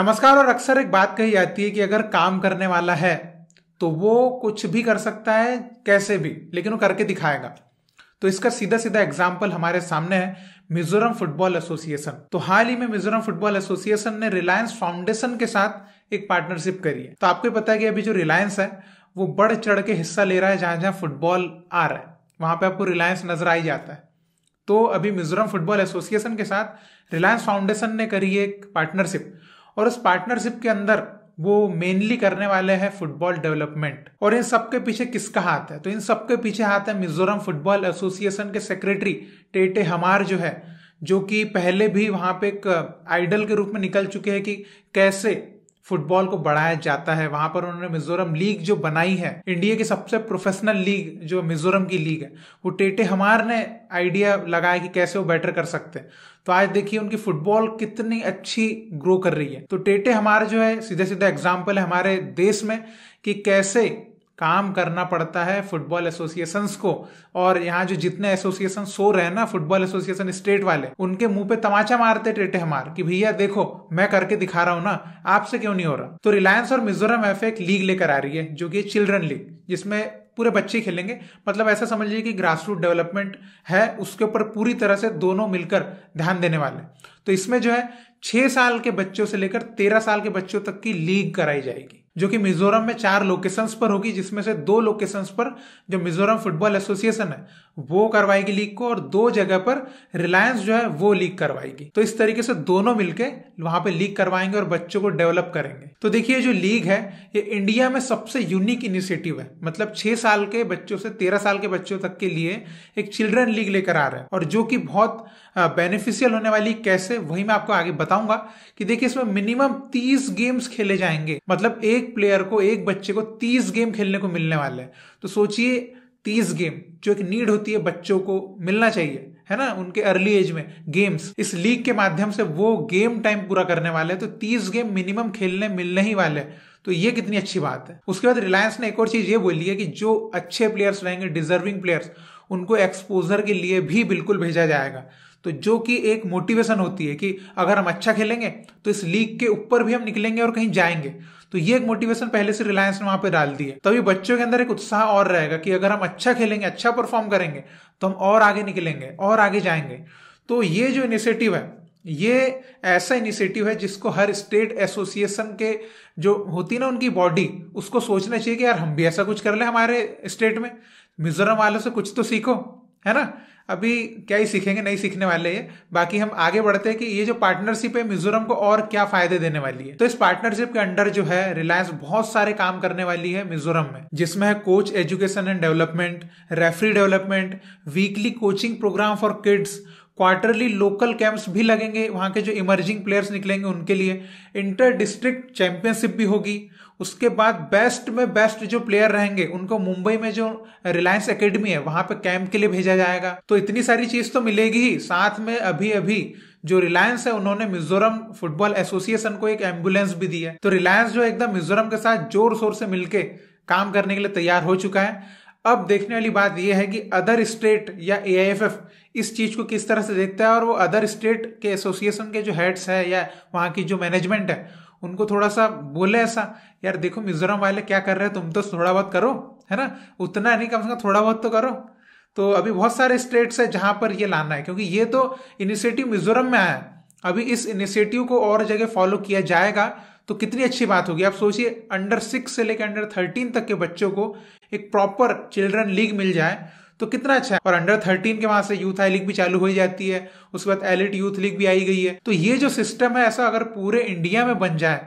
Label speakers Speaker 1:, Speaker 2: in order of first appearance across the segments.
Speaker 1: नमस्कार और अक्सर एक बात कही जाती है कि अगर काम करने वाला है तो वो कुछ भी कर सकता है कैसे भी लेकिन वो करके दिखाएगा तो इसका सीधा सीधा एग्जाम्पल हमारे सामने है मिजोरम फुटबॉल एसोसिएशन तो हाल ही में मिजोरम फुटबॉल एसोसिएशन ने रिलायंस फाउंडेशन के साथ एक पार्टनरशिप करी है तो आपको पता है कि अभी जो रिलायंस है वो बढ़ चढ़ के हिस्सा ले रहा है जहां जहां फुटबॉल आ रहा है वहां पे आपको रिलायंस नजर आ ही जाता है तो अभी मिजोरम फुटबॉल एसोसिएशन के साथ रिलायंस फाउंडेशन ने करी एक पार्टनरशिप और उस पार्टनरशिप के अंदर वो मेनली करने वाले हैं फुटबॉल डेवलपमेंट और इन सब के पीछे किसका हाथ है तो इन सब के पीछे हाथ है मिजोरम फुटबॉल एसोसिएशन के सेक्रेटरी टेटे हमार जो है जो कि पहले भी वहां पे एक आइडल के रूप में निकल चुके हैं कि कैसे फुटबॉल को बढ़ाया जाता है वहां पर उन्होंने मिजोरम लीग जो बनाई है इंडिया की सबसे प्रोफेशनल लीग जो मिजोरम की लीग है वो टेटे हमार ने आइडिया लगाया कि कैसे वो बेटर कर सकते हैं तो आज देखिए उनकी फुटबॉल कितनी अच्छी ग्रो कर रही है तो टेटे हमारे जो है सीधे सीधे एग्जाम्पल है हमारे देश में कि कैसे काम करना पड़ता है फुटबॉल एसोसिएशन को और यहाँ जो जितने एसोसिएशन सो रहे हैं ना फुटबॉल एसोसिएशन स्टेट वाले उनके मुंह पे तमाचा मारते टेटे हमार कि भैया देखो मैं करके दिखा रहा हूँ ना आपसे क्यों नहीं हो रहा तो रिलायंस और मिजोरम एफ एक लीग लेकर आ रही है जो कि चिल्ड्रन लीग जिसमें पूरे बच्चे खेलेंगे मतलब ऐसा समझिए कि ग्रास रूट डेवलपमेंट है उसके ऊपर पूरी तरह से दोनों मिलकर ध्यान देने वाले तो इसमें जो है छह साल के बच्चों से लेकर तेरह साल के बच्चों तक की लीग कराई जाएगी जो कि मिजोरम में चार लोकेशंस पर होगी जिसमें से दो लोकेशंस पर जो मिजोरम फुटबॉल एसोसिएशन है वो करवाएगी लीक को और दो जगह पर रिलायंस जो है वो लीक करवाएगी तो इस तरीके से दोनों मिलके वहां पे लीक करवाएंगे और बच्चों को डेवलप करेंगे तो देखिए जो लीग है ये इंडिया में सबसे यूनिक इनिशिएटिव है मतलब छह साल के बच्चों से तेरह साल के बच्चों तक के लिए एक चिल्ड्रन लीग लेकर आ रहे हैं और जो कि बहुत बेनिफिशियल होने वाली कैसे वही मैं आपको आगे बताऊंगा कि देखिए इसमें मिनिमम तीस गेम्स खेले जाएंगे मतलब एक प्लेयर को एक बच्चे को तीस गेम खेलने को मिलने वाले हैं तो सोचिए तीस गेम जो एक नीड होती है बच्चों को मिलना चाहिए है ना उनके अर्ली एज में गेम्स इस लीग के माध्यम से वो गेम टाइम पूरा करने वाले हैं तो तीस गेम मिनिमम खेलने मिलने ही वाले हैं तो ये कितनी अच्छी बात है उसके बाद रिलायंस ने एक और चीज ये बोली है कि जो अच्छे प्लेयर्स रहेंगे डिजर्विंग प्लेयर्स उनको एक्सपोजर के लिए भी बिल्कुल भेजा जाएगा तो जो कि एक मोटिवेशन होती है कि अगर हम अच्छा खेलेंगे तो इस लीग के ऊपर भी हम निकलेंगे और कहीं जाएंगे तो ये एक मोटिवेशन पहले से रिलायंस ने वहां पर डाल दी है तभी बच्चों के अंदर एक उत्साह और रहेगा कि अगर हम अच्छा खेलेंगे अच्छा परफॉर्म करेंगे तो हम और आगे निकलेंगे और आगे जाएंगे तो ये जो इनिशिएटिव है ये ऐसा इनिशिएटिव है जिसको हर स्टेट एसोसिएशन के जो होती है ना उनकी बॉडी उसको सोचना चाहिए कि यार हम भी ऐसा कुछ कर ले हमारे स्टेट में मिजोरम वालों से कुछ तो सीखो है ना अभी क्या ही सीखेंगे नहीं सीखने वाले ये बाकी हम आगे बढ़ते हैं कि ये जो पार्टनरशिप है मिजोरम को और क्या फायदे देने वाली है तो इस पार्टनरशिप के अंडर जो है रिलायंस बहुत सारे काम करने वाली है मिजोरम में जिसमें है coach education and development referee development weekly coaching programme for kids quarterly local camps भी लगेंगे वहाँ के जो इमर्जिंग प्लेयर्स निकलेंगे उनके लिए इंटर डिस्ट्रिक्ट चैंपियनशिप भी होगी उसके बाद बेस्ट में बेस्ट जो प्लेयर रहेंगे उनको मुंबई में जो रिलायंस एकेडमी है वहां पे कैंप के लिए भेजा जाएगा तो इतनी सारी चीज तो मिलेगी ही साथ में अभी अभी जो रिलायंस है उन्होंने मिजोरम फुटबॉल एसोसिएशन को एक एम्बुलेंस भी दी है तो रिलायंस जो एकदम मिजोरम के साथ जोर शोर से मिलकर काम करने के लिए तैयार हो चुका है अब देखने वाली बात यह है कि अदर स्टेट या एफ इस चीज को किस तरह से देखता है और वो अदर स्टेट के एसोसिएशन के जो हेड्स है या वहाँ की जो मैनेजमेंट है उनको थोड़ा सा बोले ऐसा यार देखो मिजोरम वाले क्या कर रहे हैं तुम तो थोड़ा बहुत करो है ना उतना नहीं कम से कम थोड़ा बहुत तो करो तो अभी बहुत सारे स्टेट्स है जहां पर ये लाना है क्योंकि ये तो इनिशिएटिव मिजोरम में आया है अभी इस इनिशिएटिव को और जगह फॉलो किया जाएगा तो कितनी अच्छी बात होगी आप सोचिए अंडर सिक्स से लेकर अंडर थर्टीन तक के बच्चों को एक प्रॉपर चिल्ड्रन लीग मिल जाए तो कितना अच्छा है और अंडर थर्टीन के वहां से यूथ आई लीग भी चालू हो जाती है उसके बाद एलिट यूथ लीग भी आई गई है तो ये जो सिस्टम है ऐसा अगर पूरे इंडिया में बन जाए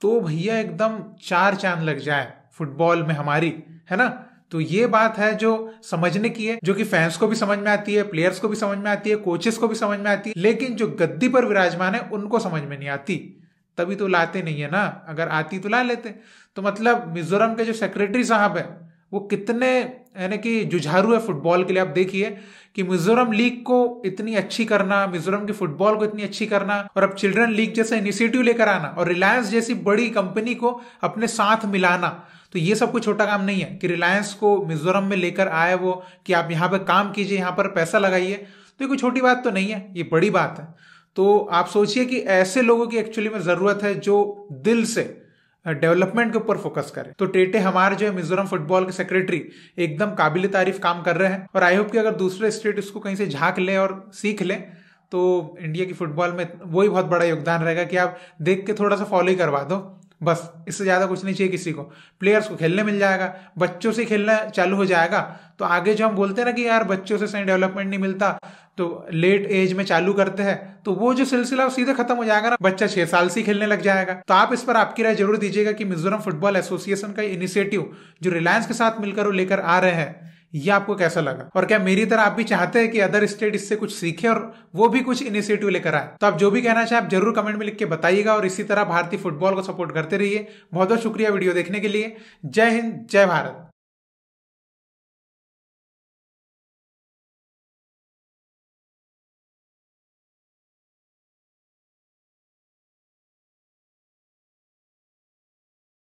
Speaker 1: तो भैया एकदम चार चांद लग जाए फुटबॉल में हमारी है ना तो ये बात है जो समझने की है जो कि फैंस को भी समझ में आती है प्लेयर्स को भी समझ में आती है कोचेस को भी समझ में आती है लेकिन जो गद्दी पर विराजमान है उनको समझ में नहीं आती तभी तो लाते नहीं है ना अगर आती तो ला लेते तो मतलब मिजोरम के जो सेक्रेटरी साहब है वो कितने यानी कि जुझारू है फुटबॉल के लिए आप देखिए कि मिजोरम लीग को इतनी अच्छी करना मिजोरम की फुटबॉल को इतनी अच्छी करना और अब चिल्ड्रन लीग जैसा इनिशिएटिव लेकर आना और रिलायंस जैसी बड़ी कंपनी को अपने साथ मिलाना तो ये सब कोई छोटा काम नहीं है कि रिलायंस को मिजोरम में लेकर आए वो कि आप यहाँ पर काम कीजिए यहाँ पर पैसा लगाइए तो ये कोई छोटी बात तो नहीं है ये बड़ी बात है तो आप सोचिए कि ऐसे लोगों की एक्चुअली में ज़रूरत है जो दिल से डेवलपमेंट के ऊपर फोकस करें तो टेटे हमारे जो है मिजोरम फुटबॉल के सेक्रेटरी एकदम काबिल तारीफ काम कर रहे हैं और आई होप कि अगर दूसरे स्टेट इसको कहीं से झांक लें और सीख लें तो इंडिया की फुटबॉल में वही बहुत बड़ा योगदान रहेगा कि आप देख के थोड़ा सा फॉलो ही करवा दो बस इससे ज़्यादा कुछ नहीं चाहिए किसी को प्लेयर्स को खेलने मिल जाएगा बच्चों से खेलना चालू हो जाएगा तो आगे जो हम बोलते हैं ना कि यार बच्चों से सही डेवलपमेंट नहीं मिलता तो लेट एज में चालू करते हैं तो वो जो सिलसिला सीधे खत्म हो जाएगा ना बच्चा छह साल से खेलने लग जाएगा तो आप इस पर आपकी राय जरूर दीजिएगा कि मिजोरम फुटबॉल एसोसिएशन का इनिशिएटिव जो रिलायंस के साथ मिलकर वो लेकर आ रहे हैं ये आपको कैसा लगा और क्या मेरी तरह आप भी चाहते हैं कि अदर स्टेट इससे कुछ सीखे और वो भी कुछ इनिशिएटिव लेकर आए तो आप जो भी कहना चाहे आप जरूर कमेंट में लिख के बताइएगा और इसी तरह भारतीय फुटबॉल को सपोर्ट करते रहिए बहुत बहुत शुक्रिया वीडियो देखने के लिए जय हिंद जय भारत